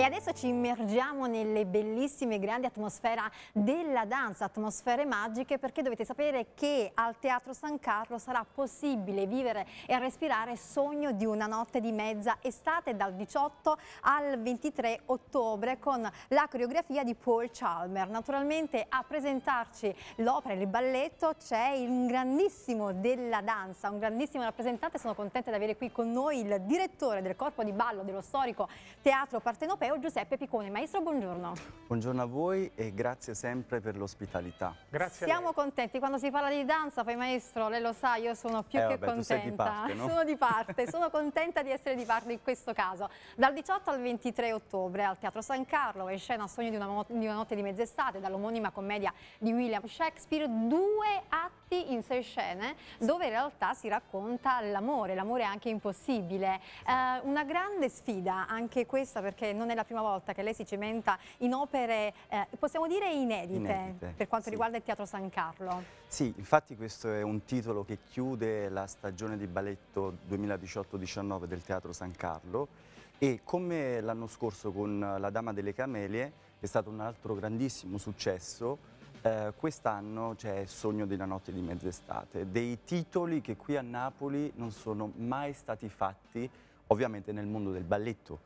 E adesso ci immergiamo nelle bellissime grandi atmosfere della danza, atmosfere magiche, perché dovete sapere che al Teatro San Carlo sarà possibile vivere e respirare Sogno di una notte di mezza estate dal 18 al 23 ottobre con la coreografia di Paul Chalmer. Naturalmente a presentarci l'opera e il balletto c'è un grandissimo della danza, un grandissimo rappresentante. Sono contenta di avere qui con noi il direttore del corpo di ballo dello storico Teatro Partenopeo museo Giuseppe Piccone. Maestro, buongiorno. Buongiorno a voi e grazie sempre per l'ospitalità. Grazie. Siamo contenti, quando si parla di danza, fai maestro, lei lo sa, io sono più eh, che vabbè, contenta. Di parte, no? Sono di parte, sono contenta di essere di parte in questo caso. Dal 18 al 23 ottobre al Teatro San Carlo è scena Sogno di una, di una notte di mezz'estate dall'omonima commedia di William Shakespeare, due atti in sei scene dove in realtà si racconta l'amore, l'amore anche impossibile. Esatto. Eh, una grande sfida anche questa perché non è la la prima volta che lei si cimenta in opere, eh, possiamo dire inedite, inedite per quanto sì. riguarda il Teatro San Carlo. Sì, infatti questo è un titolo che chiude la stagione di balletto 2018-19 del Teatro San Carlo e come l'anno scorso con La Dama delle Camelie è stato un altro grandissimo successo Uh, quest'anno c'è Sogno di una notte di mezz'estate, dei titoli che qui a Napoli non sono mai stati fatti, ovviamente nel mondo del balletto.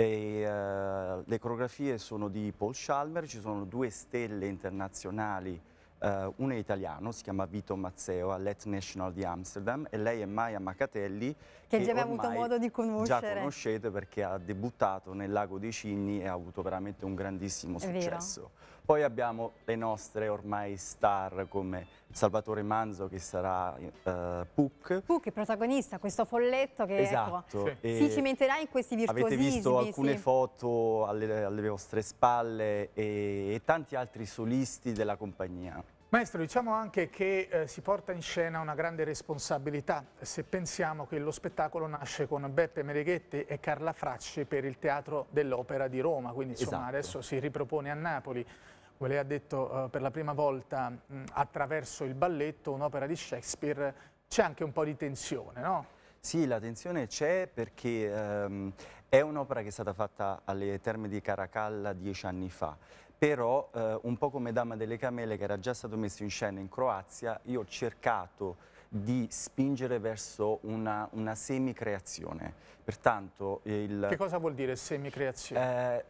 E, uh, le coreografie sono di Paul Schalmer, ci sono due stelle internazionali, uh, eh, uno è italiana, si chiama Vito Mazzeo all'Et National di Amsterdam e lei è Maya Macatelli che, che già abbiamo avuto modo di conoscere. Già conoscete perché ha debuttato nel Lago dei Cigni e ha avuto veramente un grandissimo successo. Poi abbiamo le nostre ormai star come Salvatore Manzo che sarà eh, Puck. Puck è protagonista, questo folletto che esatto. ecco, sì. si cimenterà in questi virtuosismi. Avete visto alcune sì. foto alle, alle, vostre spalle e, e tanti altri solisti della compagnia. Maestro, diciamo anche che eh, si porta in scena una grande responsabilità se pensiamo che lo spettacolo nasce con Beppe Mereghetti e Carla Fracci per il Teatro dell'Opera di Roma, quindi insomma esatto. adesso si ripropone a Napoli come lei ha detto eh, per la prima volta mh, attraverso il balletto, un'opera di Shakespeare, c'è anche un po' di tensione, no? Sì, la tensione c'è perché ehm, è un'opera che è stata fatta alle Terme di Caracalla dieci anni fa, però eh, un po' come Dama delle Camele che era già stato messo in scena in Croazia, io ho cercato di spingere verso una, una semicreazione. Pertanto il... Che cosa vuol dire semicreazione? Eh,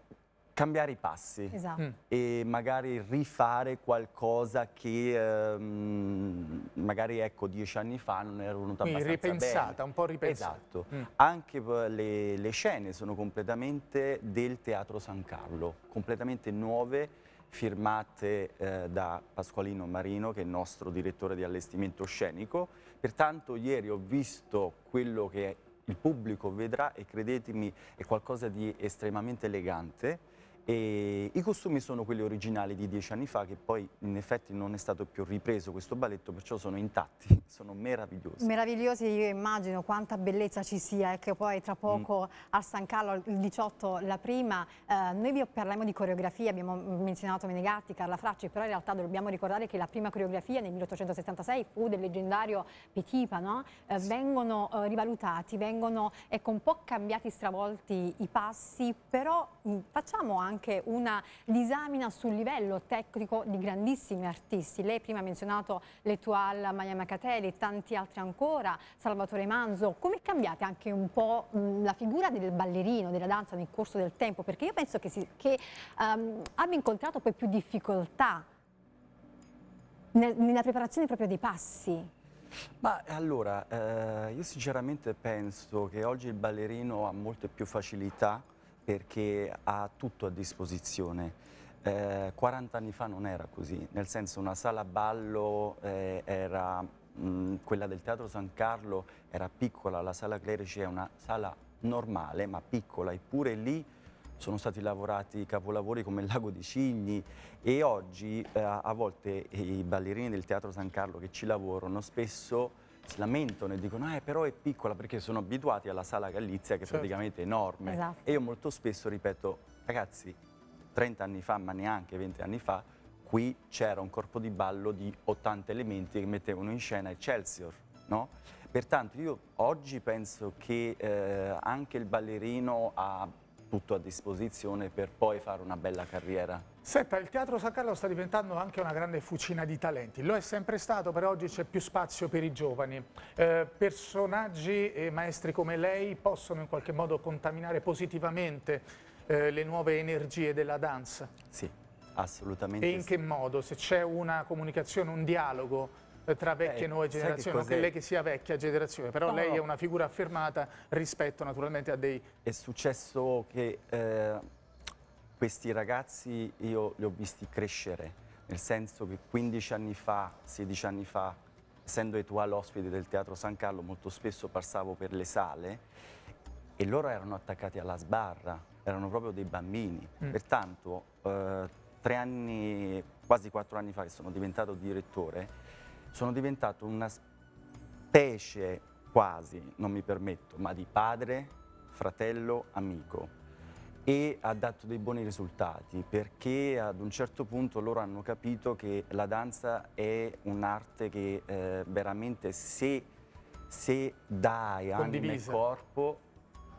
cambiare i passi esatto. mm. e magari rifare qualcosa che ehm, magari ecco dieci anni fa non era venuto Quindi abbastanza ripensata, bene. un po' ripensata. Esatto, mm. anche eh, le, le, scene sono completamente del Teatro San Carlo, completamente nuove, firmate eh, da Pasqualino Marino che è il nostro direttore di allestimento scenico, pertanto ieri ho visto quello che il pubblico vedrà e credetemi è qualcosa di estremamente elegante e I costumi sono quelli originali di dieci anni fa, che poi in effetti non è stato più ripreso questo balletto, perciò sono intatti, sono meravigliosi. Meravigliosi, io immagino quanta bellezza ci sia ecco poi tra poco mm. a San Carlo, il 18, la prima, eh, noi vi parliamo di coreografia, abbiamo menzionato Menegatti, Carla Fracci, però in realtà dobbiamo ricordare che la prima coreografia nel 1876 fu del leggendario Petipa, no? eh, vengono eh, rivalutati, vengono ecco, un po' cambiati, stravolti i passi, però mh, mm, facciamo anche anche una disamina sul livello tecnico di grandissimi artisti. Lei prima ha menzionato l'Etoile Maya Macatelli, tanti altri ancora, Salvatore Manzo. Come cambiate anche un po' mm, la figura del ballerino, della danza nel corso del tempo? Perché io penso che, si, che um, abbia incontrato poi più difficoltà nella preparazione proprio dei passi. Ma eh, allora, eh, io sinceramente penso che oggi il ballerino ha molte più facilità perché ha tutto a disposizione. Eh, 40 anni fa non era così, nel senso una sala ballo eh, era mh, mm, quella del Teatro San Carlo era piccola, la sala clerici è una sala normale ma piccola eppure lì sono stati lavorati capolavori come il Lago di Cigni e oggi eh, a volte i ballerini del Teatro San Carlo che ci lavorano spesso si lamentano e dicono eh però è piccola perché sono abituati alla sala Galizia che certo. è praticamente enorme esatto. e io molto spesso ripeto ragazzi 30 anni fa ma neanche 20 anni fa qui c'era un corpo di ballo di 80 elementi che mettevano in scena Excelsior no? pertanto io oggi penso che eh, anche il ballerino ha tutto a disposizione per poi fare una bella carriera Senta, il Teatro San Carlo sta diventando anche una grande fucina di talenti, lo è sempre stato, però oggi c'è più spazio per i giovani. Eh, personaggi e maestri come lei possono in qualche modo contaminare positivamente eh, le nuove energie della danza? Sì, assolutamente. E in che modo? Se c'è una comunicazione, un dialogo eh, tra eh, vecchie e nuove generazioni, che non che lei che sia vecchia generazione, però no, lei no. è una figura affermata rispetto naturalmente a dei... È successo che... Eh questi ragazzi io li ho visti crescere, nel senso che 15 anni fa, 16 anni fa, essendo Etoile ospite del Teatro San Carlo, molto spesso passavo per le sale e loro erano attaccati alla sbarra, erano proprio dei bambini. Mm. Pertanto, eh, tre anni, quasi quattro anni fa che sono diventato direttore, sono diventato una specie quasi, non mi permetto, ma di padre, fratello, amico e ha dato dei buoni risultati perché ad un certo punto loro hanno capito che la danza è un'arte che eh, veramente se, se dai anima e corpo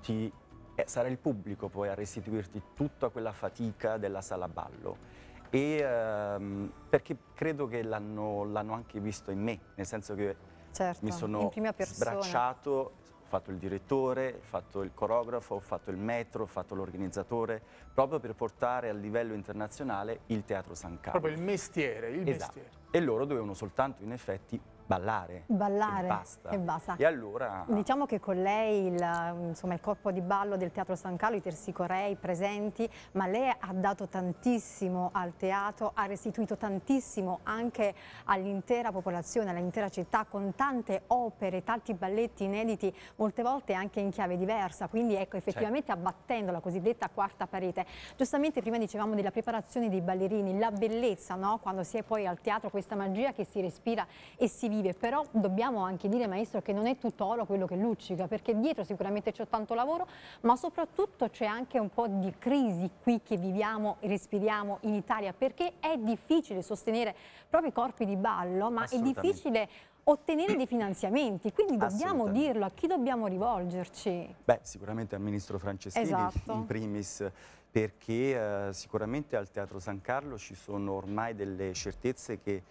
ti, eh, sarà il pubblico poi a restituirti tutta quella fatica della sala ballo e ehm, perché credo che l'hanno anche visto in me nel senso che certo, mi sono sbracciato ho fatto il direttore, ho fatto il coreografo, ho fatto il metro, ho fatto l'organizzatore, proprio per portare a livello internazionale il Teatro San Carlo. Proprio il mestiere, il esatto. mestiere. E loro dovevano soltanto in effetti ballare, ballare e basta. E, basta. e allora... Diciamo che con lei il, insomma, il, corpo di ballo del Teatro San Carlo, i Corei presenti, ma lei ha dato tantissimo al teatro, ha restituito tantissimo anche all'intera popolazione, all'intera città, con tante opere, tanti balletti inediti, molte volte anche in chiave diversa, quindi ecco certo. effettivamente certo. abbattendo la cosiddetta quarta parete. Giustamente prima dicevamo della preparazione dei ballerini, la bellezza, no? quando si è poi al teatro, questa magia che si respira e si vive positive, però dobbiamo anche dire maestro che non è tutto oro quello che luccica, perché dietro sicuramente c'è tanto lavoro, ma soprattutto c'è anche un po' di crisi qui che viviamo e respiriamo in Italia, perché è difficile sostenere proprio i corpi di ballo, ma è difficile ottenere dei finanziamenti, quindi dobbiamo dirlo, a chi dobbiamo rivolgerci? Beh, sicuramente al Ministro Franceschini esatto. in primis, perché eh, sicuramente al Teatro San Carlo ci sono ormai delle certezze che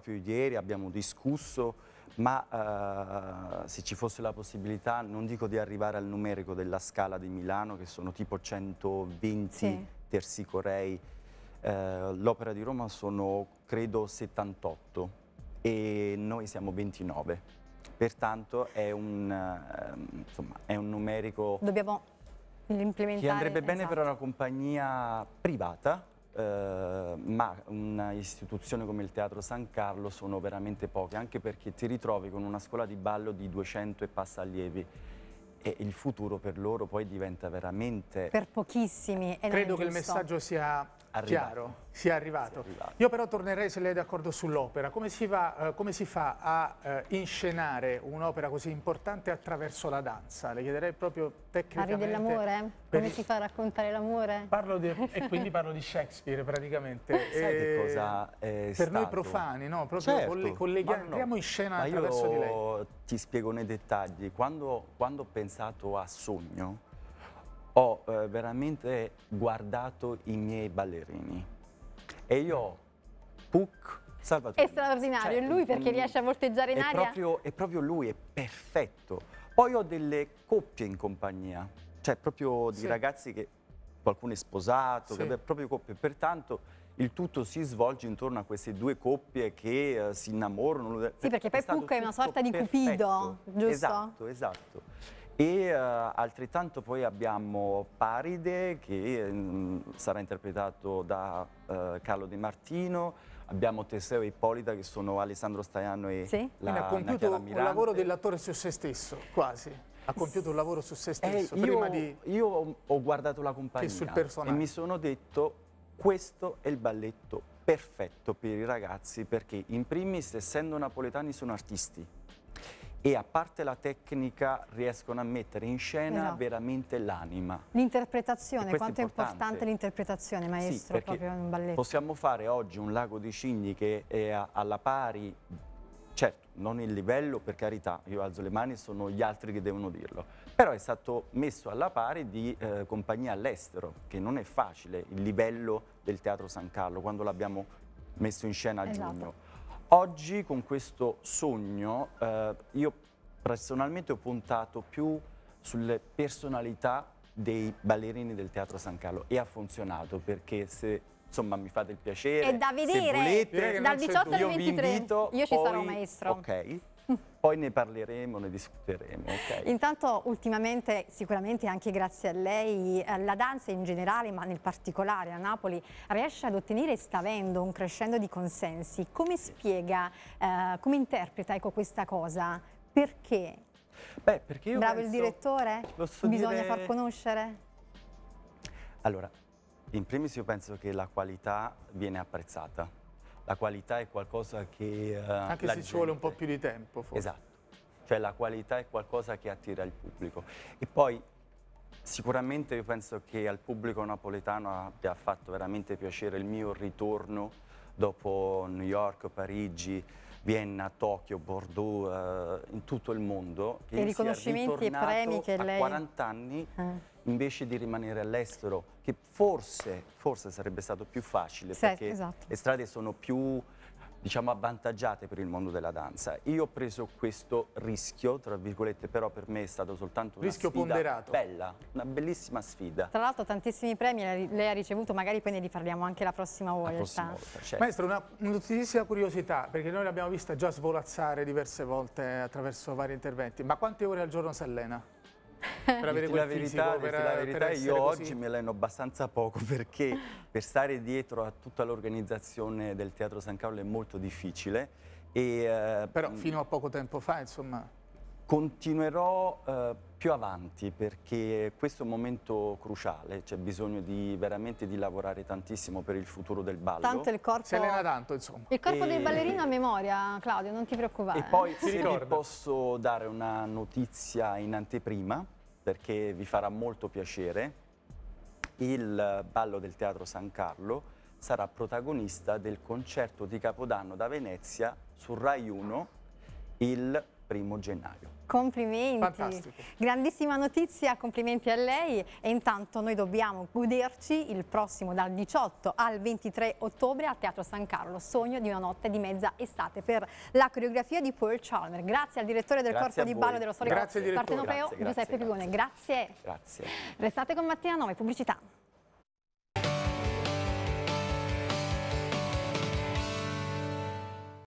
proprio ieri abbiamo discusso ma eh, se ci fosse la possibilità non dico di arrivare al numerico della scala di Milano che sono tipo 120 sì. tersicorei eh, l'opera di Roma sono credo 78 e noi siamo 29 pertanto è un, ehm, insomma, è un numerico Dobbiamo che andrebbe bene esatto. per una compagnia privata Ehm, ma un'istituzione come il Teatro San Carlo sono veramente poche, anche perché ti ritrovi con una scuola di ballo di 200 e passa allievi e il futuro per loro poi diventa veramente... Per pochissimi. Credo che il messaggio sia arrivato. Chiaro, si è arrivato. Si è arrivato. Io però tornerei, se lei è d'accordo, sull'opera. Come, eh, come, si fa a eh, inscenare un'opera così importante attraverso la danza? Le chiederei proprio tecnicamente... Parli dell'amore? Come si fa a raccontare l'amore? e quindi parlo di Shakespeare praticamente. Sai e che cosa è Per stato? noi profani, no? Proprio certo, colleghiamo, no, andiamo in scena attraverso di lei. ti spiego nei dettagli. Quando, quando ho pensato a Sogno, ho eh, veramente guardato i miei ballerini e io ho Puck Salvatore. È straordinario, cioè, lui perché mm, riesce a volteggiare in è aria. Proprio, è proprio lui, è perfetto. Poi ho delle coppie in compagnia, cioè proprio di sì. ragazzi che qualcuno è sposato, sì. che, proprio coppie. Pertanto il tutto si svolge intorno a queste due coppie che uh, si innamorano. Sì, perché poi Puck è una sorta di perfetto. cupido, giusto? Esatto, esatto. E uh, altrettanto poi abbiamo Paride che mh, mm, sarà interpretato da uh, Carlo De Martino, abbiamo Teseo e Ippolita che sono Alessandro Staiano e sì. la Ha compiuto un lavoro dell'attore su se stesso, quasi. Ha compiuto un lavoro su se eh, stesso. Eh, io, di... io, ho guardato la compagnia e mi sono detto questo è il balletto perfetto per i ragazzi perché in primis essendo napoletani sono artisti e a parte la tecnica riescono a mettere in scena no. veramente l'anima. L'interpretazione, quanto è importante, importante l'interpretazione maestro sì, proprio in balletto. Possiamo fare oggi un lago di cigni che è alla pari, certo non il livello per carità, io alzo le mani sono gli altri che devono dirlo, però è stato messo alla pari di eh, compagnia all'estero, che non è facile il livello del Teatro San Carlo quando l'abbiamo messo in scena a esatto. giugno. Oggi con questo sogno eh, io personalmente ho puntato più sulle personalità dei ballerini del Teatro San Carlo e ha funzionato perché se insomma mi fate il piacere è da vedere volete, dal 18 al 23 io, invito, io ci poi, sarò maestro ok poi ne parleremo, ne discuteremo. Okay? Intanto ultimamente, sicuramente anche grazie a lei, eh, la danza in generale, ma nel particolare a Napoli, riesce ad ottenere e sta avendo un crescendo di consensi. Come spiega, eh, come interpreta ecco, questa cosa? Perché? Beh, perché io Bravo penso, il direttore? Bisogna dire... far conoscere? Allora, in primis io penso che la qualità viene apprezzata la qualità è qualcosa che... Uh, Anche se gente... ci vuole un po' più di tempo forse. Esatto, cioè la qualità è qualcosa che attira il pubblico. E poi sicuramente io penso che al pubblico napoletano abbia fatto veramente piacere il mio ritorno dopo New York, Parigi, Vienna, Tokyo, Bordeaux, uh, in tutto il mondo. Che I riconoscimenti e premi che lei... a 40 anni... Eh invece di rimanere all'estero, che forse, forse, sarebbe stato più facile, sì, perché esatto. le strade sono più diciamo avvantaggiate per il mondo della danza. Io ho preso questo rischio, tra virgolette, però per me è stato soltanto un rischio ponderato. bella, una bellissima sfida. Tra l'altro tantissimi premi lei ha ricevuto, magari poi ne riparliamo anche la prossima volta. La prossima volta certo. Maestro, una notizia curiosità, perché noi l'abbiamo vista già svolazzare diverse volte attraverso vari interventi, ma quante ore al giorno si allena? per avere quel la verità, fisico, per, la verità io oggi me l'hanno abbastanza poco perché per stare dietro a tutta l'organizzazione del Teatro San Carlo è molto difficile. E, eh, Però mm, fino a poco tempo fa, insomma... Continuerò eh, più avanti perché questo è un momento cruciale, c'è bisogno di, veramente di lavorare tantissimo per il futuro del ballo. Tanto il corpo... Si allena tanto, insomma. Il corpo e... del ballerino a memoria, Claudio, non ti preoccupare. E poi, se vi posso dare una notizia in anteprima, perché vi farà molto piacere. Il ballo del Teatro San Carlo sarà protagonista del concerto di Capodanno da Venezia su Rai 1 il primo gennaio. Complimenti, Fantastico. grandissima notizia, complimenti a lei e intanto noi dobbiamo goderci il prossimo dal 18 al 23 ottobre al Teatro San Carlo, Sogno di una notte di mezza estate per la coreografia di Paul Chalmer. Grazie al direttore del grazie corpo di ballo dello storico grazie, Partenopeo grazie, Giuseppe Pigone, grazie. Grazie. Restate con Mattina 9, pubblicità.